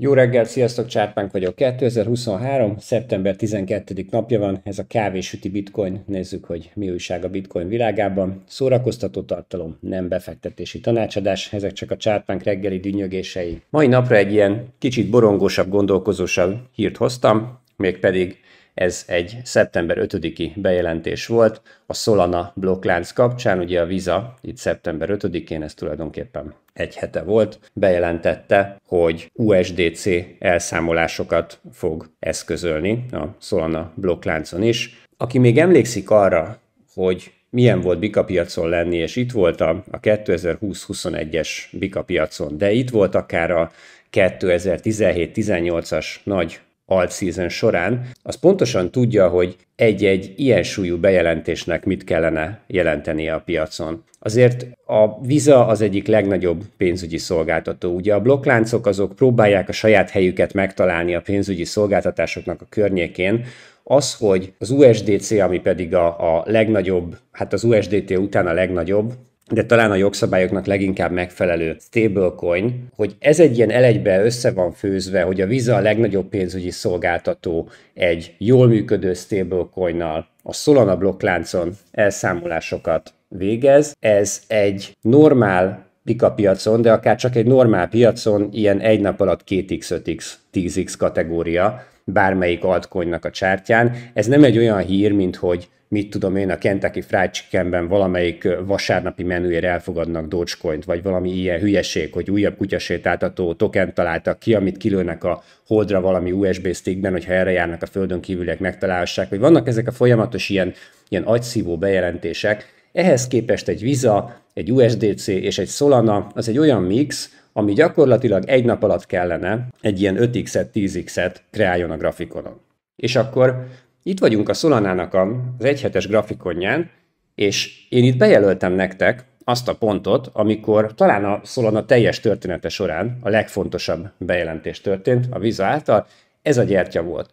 Jó reggel, sziasztok, Csárpánk vagyok. 2023. szeptember 12. napja van, ez a kávésüti bitcoin. Nézzük, hogy mi újság a bitcoin világában. Szórakoztató tartalom, nem befektetési tanácsadás, ezek csak a Csárpánk reggeli dünnyögései. Mai napra egy ilyen kicsit borongósabb, gondolkozósabb hírt hoztam, mégpedig ez egy szeptember 5-i bejelentés volt a Solana blokklánc kapcsán, ugye a Visa itt szeptember 5-én, ez tulajdonképpen egy hete volt, bejelentette, hogy USDC elszámolásokat fog eszközölni a Solana blokkláncon is. Aki még emlékszik arra, hogy milyen volt Bika piacon lenni, és itt volt a, 2020-21-es Bika piacon, de itt volt akár a 2017-18-as nagy alt season során, az pontosan tudja, hogy egy-egy ilyen súlyú bejelentésnek mit kellene jelentenie a piacon. Azért a Visa az egyik legnagyobb pénzügyi szolgáltató. Ugye a blokkláncok azok próbálják a saját helyüket megtalálni a pénzügyi szolgáltatásoknak a környékén, az, hogy az USDC, ami pedig a, a legnagyobb, hát az USDT után a legnagyobb, de talán a jogszabályoknak leginkább megfelelő stablecoin, hogy ez egy ilyen elegybe össze van főzve, hogy a Visa a legnagyobb pénzügyi szolgáltató egy jól működő stablecoinnal a Solana blokkláncon elszámolásokat végez. Ez egy normál pika piacon, de akár csak egy normál piacon ilyen egy nap alatt 2x, 5x, 10x kategória bármelyik altcoinnak a csártyán. Ez nem egy olyan hír, mint hogy mit tudom én, a Kentucky Fried Chickenben valamelyik vasárnapi menüért elfogadnak Dogecoin-t, vagy valami ilyen hülyeség, hogy újabb kutyasétáltató token találtak ki, amit kilőnek a holdra valami USB stickben, hogyha erre járnak a földön kívüliek, megtalálhassák, vagy vannak ezek a folyamatos ilyen, ilyen agyszívó bejelentések, ehhez képest egy Visa, egy USDC és egy Solana, az egy olyan mix, ami gyakorlatilag egy nap alatt kellene egy ilyen 5x-et, 10x-et kreáljon a grafikonon. És akkor itt vagyunk a Solanának az egyhetes grafikonján, és én itt bejelöltem nektek azt a pontot, amikor talán a Solana teljes története során a legfontosabb bejelentés történt a Visa által, ez a gyertya volt.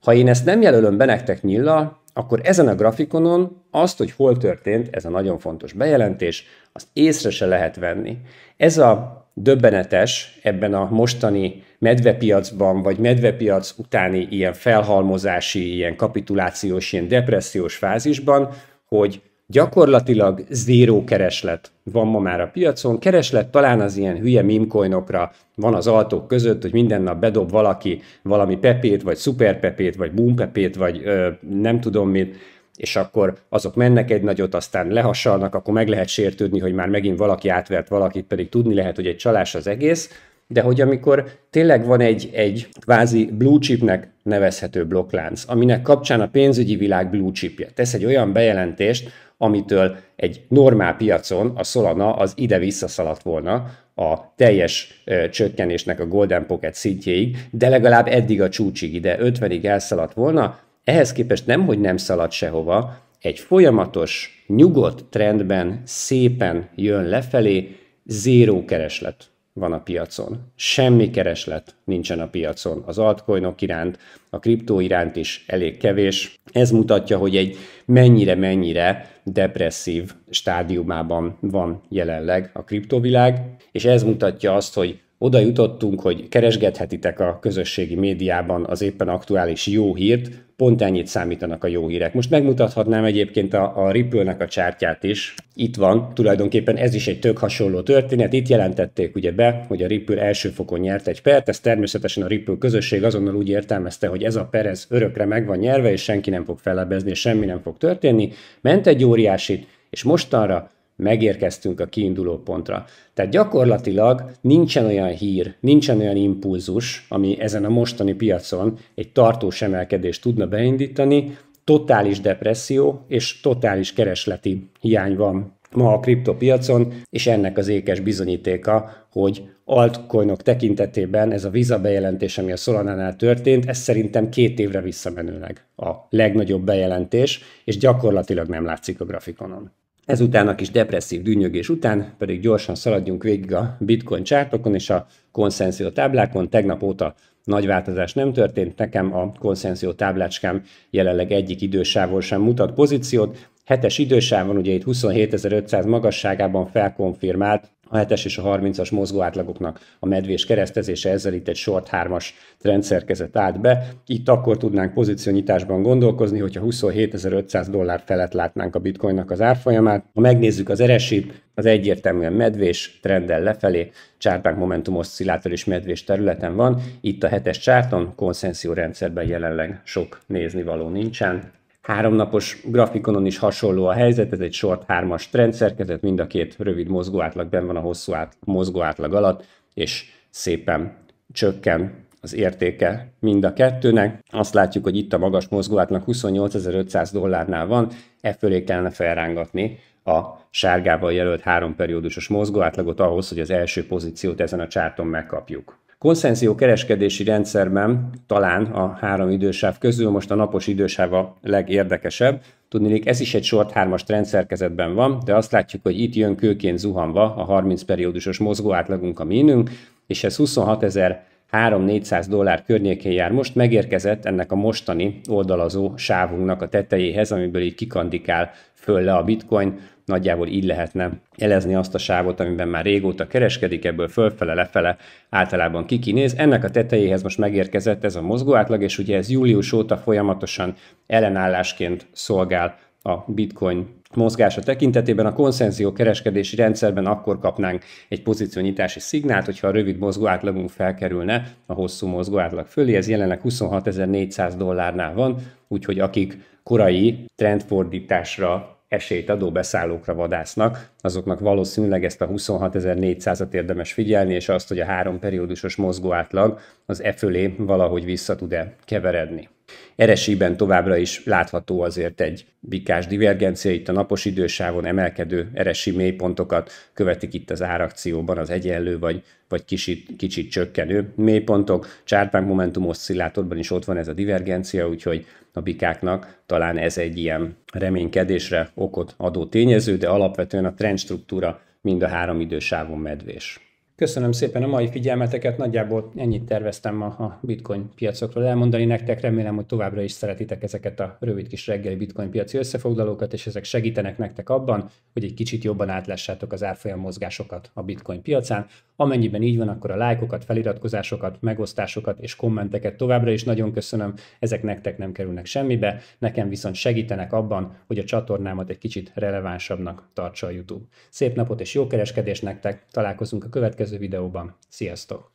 Ha én ezt nem jelölöm be nektek nyilla, akkor ezen a grafikonon azt, hogy hol történt ez a nagyon fontos bejelentés, azt észre se lehet venni. Ez a döbbenetes ebben a mostani medvepiacban, vagy medvepiac utáni ilyen felhalmozási, ilyen kapitulációs, ilyen depressziós fázisban, hogy gyakorlatilag zéró kereslet van ma már a piacon. Kereslet talán az ilyen hülye mimcoinokra van az altók között, hogy minden nap bedob valaki valami pepét, vagy szuperpepét, vagy boompepét, vagy ö, nem tudom mit, és akkor azok mennek egy nagyot, aztán lehassalnak, akkor meg lehet sértődni, hogy már megint valaki átvert valakit, pedig tudni lehet, hogy egy csalás az egész, de hogy amikor tényleg van egy, egy kvázi blue chipnek nevezhető blokklánc, aminek kapcsán a pénzügyi világ blue chipje tesz egy olyan bejelentést, amitől egy normál piacon a Solana az ide visszaszaladt volna a teljes ö, csökkenésnek a Golden Pocket szintjéig, de legalább eddig a csúcsig ide 50-ig elszaladt volna, ehhez képest nem, hogy nem szaladt sehova, egy folyamatos, nyugodt trendben szépen jön lefelé, zéró kereslet van a piacon. Semmi kereslet nincsen a piacon az altcoinok iránt, a kriptó iránt is elég kevés. Ez mutatja, hogy egy mennyire-mennyire depresszív stádiumában van jelenleg a kriptovilág, és ez mutatja azt, hogy oda jutottunk, hogy keresgethetitek a közösségi médiában az éppen aktuális jó hírt, pont ennyit számítanak a jó hírek. Most megmutathatnám egyébként a, a Ripple-nek a csártyát is. Itt van, tulajdonképpen ez is egy tök hasonló történet. Itt jelentették ugye be, hogy a Ripple első fokon nyert egy pert, Ez természetesen a Ripple közösség azonnal úgy értelmezte, hogy ez a per ez örökre meg van nyerve, és senki nem fog fellebezni, és semmi nem fog történni. Ment egy óriásit, és mostanra megérkeztünk a kiinduló pontra. Tehát gyakorlatilag nincsen olyan hír, nincsen olyan impulzus, ami ezen a mostani piacon egy tartós emelkedést tudna beindítani, totális depresszió és totális keresleti hiány van ma a kriptopiacon, és ennek az ékes bizonyítéka, hogy altcoinok tekintetében ez a Visa bejelentés, ami a Solanánál történt, ez szerintem két évre visszamenőleg a legnagyobb bejelentés, és gyakorlatilag nem látszik a grafikonon. Ezután a kis depresszív dűnyögés után pedig gyorsan szaladjunk végig a bitcoin csártokon és a konszenzió táblákon. Tegnap óta nagy változás nem történt, nekem a konszenzió táblácskám jelenleg egyik idősávon sem mutat pozíciót. Hetes idősávon, ugye itt 27.500 magasságában felkonfirmált a 7-es és a 30-as mozgó átlagoknak a medvés keresztezése ezzel itt egy short 3-as rendszerkezet állt be. Itt akkor tudnánk pozíciónyitásban gondolkozni, hogyha 27.500 dollár felett látnánk a bitcoinnak az árfolyamát. Ha megnézzük az eresit, az egyértelműen medvés, trenddel lefelé, csártánk momentum oszcillátor és medvés területen van. Itt a hetes csárton konszenzió rendszerben jelenleg sok nézni való nincsen. Háromnapos grafikonon is hasonló a helyzet, ez egy short 3-as trendszerkezet, mind a két rövid mozgóátlag benn van a hosszú át, mozgóátlag alatt, és szépen csökken az értéke mind a kettőnek. Azt látjuk, hogy itt a magas mozgóátlag 28.500 dollárnál van, e fölé kellene felrángatni a sárgával jelölt három periódusos mozgóátlagot ahhoz, hogy az első pozíciót ezen a csárton megkapjuk konszenzió kereskedési rendszerben talán a három idősáv közül most a napos idősáv a legérdekesebb. Tudnélik, ez is egy short hármas rendszerkezetben van, de azt látjuk, hogy itt jön kőként zuhanva a 30 periódusos mozgó átlagunk a mínünk, és ez 26 ezer 3-400 dollár környékén jár most, megérkezett ennek a mostani oldalazó sávunknak a tetejéhez, amiből így kikandikál föl le a bitcoin, nagyjából így lehetne elezni azt a sávot, amiben már régóta kereskedik, ebből fölfele, lefele általában kikinéz. Ennek a tetejéhez most megérkezett ez a átlag, és ugye ez július óta folyamatosan ellenállásként szolgál a bitcoin mozgása tekintetében a konszenzió kereskedési rendszerben akkor kapnánk egy pozíciónyitási szignált, hogyha a rövid mozgó átlagunk felkerülne a hosszú mozgó átlag fölé, ez jelenleg 26.400 dollárnál van, úgyhogy akik korai trendfordításra esélyt adó beszállókra vadásznak, azoknak valószínűleg ezt a 26.400-at érdemes figyelni, és azt, hogy a három periódusos mozgóátlag az e fölé valahogy vissza tud-e keveredni. Eresíben továbbra is látható azért egy bikás divergencia, itt a napos idősávon emelkedő eresi mélypontokat követik itt az árakcióban az egyenlő vagy, vagy kicsit, kicsit csökkenő mélypontok. Csárpánk Momentum oszcillátorban is ott van ez a divergencia, úgyhogy a bikáknak talán ez egy ilyen reménykedésre okot adó tényező, de alapvetően a trend rendstruktúra, mind a három idősávon medvés. Köszönöm szépen a mai figyelmeteket, nagyjából ennyit terveztem ma a bitcoin piacokról elmondani nektek, remélem, hogy továbbra is szeretitek ezeket a rövid kis reggeli bitcoin piaci összefoglalókat, és ezek segítenek nektek abban, hogy egy kicsit jobban átlássátok az árfolyam mozgásokat a bitcoin piacán. Amennyiben így van, akkor a lájkokat, feliratkozásokat, megosztásokat és kommenteket továbbra is nagyon köszönöm, ezek nektek nem kerülnek semmibe, nekem viszont segítenek abban, hogy a csatornámat egy kicsit relevánsabbnak tartsa a YouTube. Szép napot és jó kereskedés nektek, találkozunk a következő következő videóban. Sziasztok!